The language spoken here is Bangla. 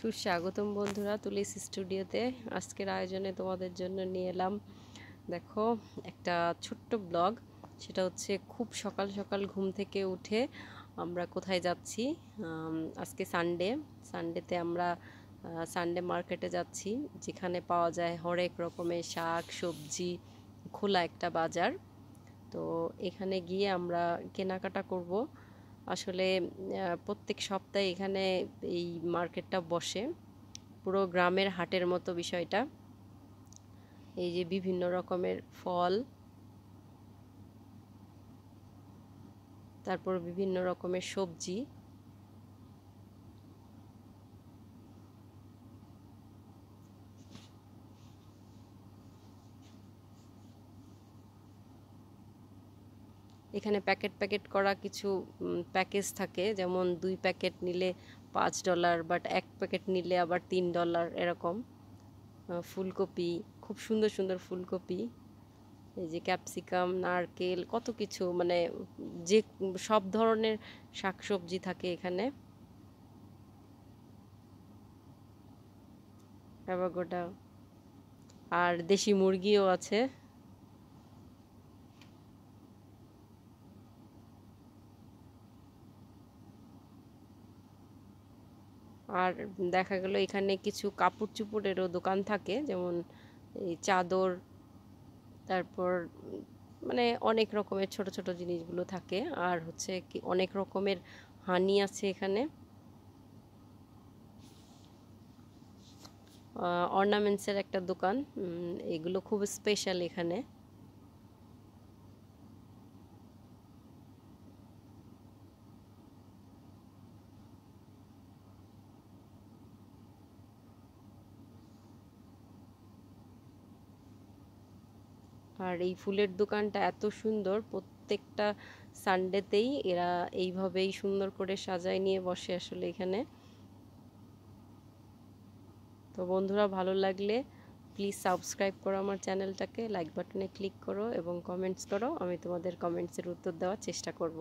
সুস্বাগতম বন্ধুরা তুলিস স্টুডিওতে আজকের আয়োজনে তোমাদের জন্য নিয়ে এলাম দেখো একটা ছোট্ট ব্লগ সেটা হচ্ছে খুব সকাল সকাল ঘুম থেকে উঠে আমরা কোথায় যাচ্ছি আজকে সানডে সানডেতে আমরা সানডে মার্কেটে যাচ্ছি যেখানে পাওয়া যায় হরেক রকমের শাক সবজি খোলা একটা বাজার তো এখানে গিয়ে আমরা কেনাকাটা করবো আসলে প্রত্যেক সপ্তাহে এখানে এই মার্কেটটা বসে পুরো গ্রামের হাটের মতো বিষয়টা এই যে বিভিন্ন রকমের ফল তারপর বিভিন্ন রকমের সবজি এখানে প্যাকেট প্যাকেট করা কিছু প্যাকেজ থাকে যেমন দুই প্যাকেট নিলে পাঁচ ডলার বাট এক প্যাকেট নিলে আবার তিন ডলার এরকম ফুলকপি খুব সুন্দর সুন্দর ফুলকপি এই যে ক্যাপসিকাম নারকেল কত কিছু মানে যে সব ধরনের শাকসবজি থাকে এখানে আর দেশি মুরগিও আছে আর দেখা গেল এখানে কিছু কাপড় চুপড়েরও দোকান থাকে যেমন এই চাদর তারপর মানে অনেক রকমের ছোট ছোট জিনিসগুলো থাকে আর হচ্ছে কি অনেক রকমের হানি আছে এখানে অর্নামেন্টসের একটা দোকান এগুলো খুব স্পেশাল এখানে আর এই ফুলের দোকানটা এত সুন্দর প্রত্যেকটা সানডেতেই এরা এইভাবেই সুন্দর করে সাজায় নিয়ে বসে আসলে এখানে তো বন্ধুরা ভালো লাগলে প্লিজ সাবস্ক্রাইব করো আমার চ্যানেলটাকে লাইক বাটনে ক্লিক করো এবং কমেন্টস করো আমি তোমাদের কমেন্টসের উত্তর দেওয়ার চেষ্টা করব